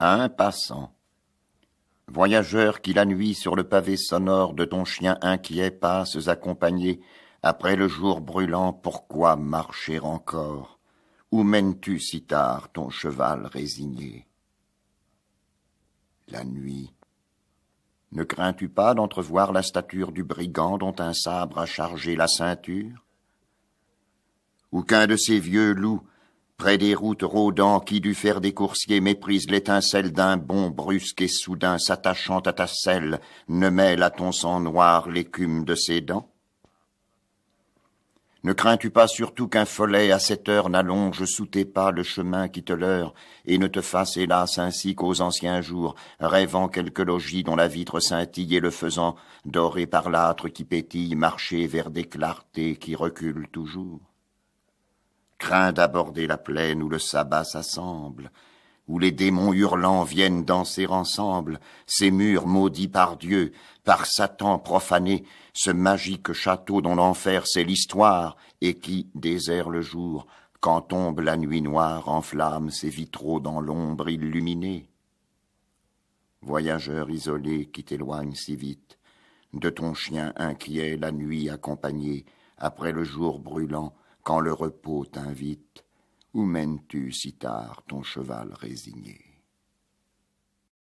un passant. Voyageur qui la nuit sur le pavé sonore de ton chien inquiet passe accompagné, après le jour brûlant, pourquoi marcher encore Où mènes-tu si tard ton cheval résigné La nuit. Ne crains-tu pas d'entrevoir la stature du brigand dont un sabre a chargé la ceinture Ou qu'un de ces vieux loups près des routes rôdant qui du fer des coursiers méprise l'étincelle d'un bond brusque et soudain s'attachant à ta selle, ne mêle à ton sang noir l'écume de ses dents Ne crains-tu pas surtout qu'un follet à cette heure n'allonge sous tes pas le chemin qui te leurre et ne te fasse hélas ainsi qu'aux anciens jours, rêvant quelque logis dont la vitre scintille et le faisant, doré par l'âtre qui pétille, marcher vers des clartés qui reculent toujours craint d'aborder la plaine où le sabbat s'assemble, où les démons hurlants viennent danser ensemble, ces murs maudits par Dieu, par Satan profané, ce magique château dont l'enfer c'est l'histoire, et qui, désert le jour, quand tombe la nuit noire, enflamme ses vitraux dans l'ombre illuminée. Voyageur isolé qui t'éloigne si vite, de ton chien inquiet la nuit accompagnée, après le jour brûlant, quand le repos t'invite, où mènes-tu si tard ton cheval résigné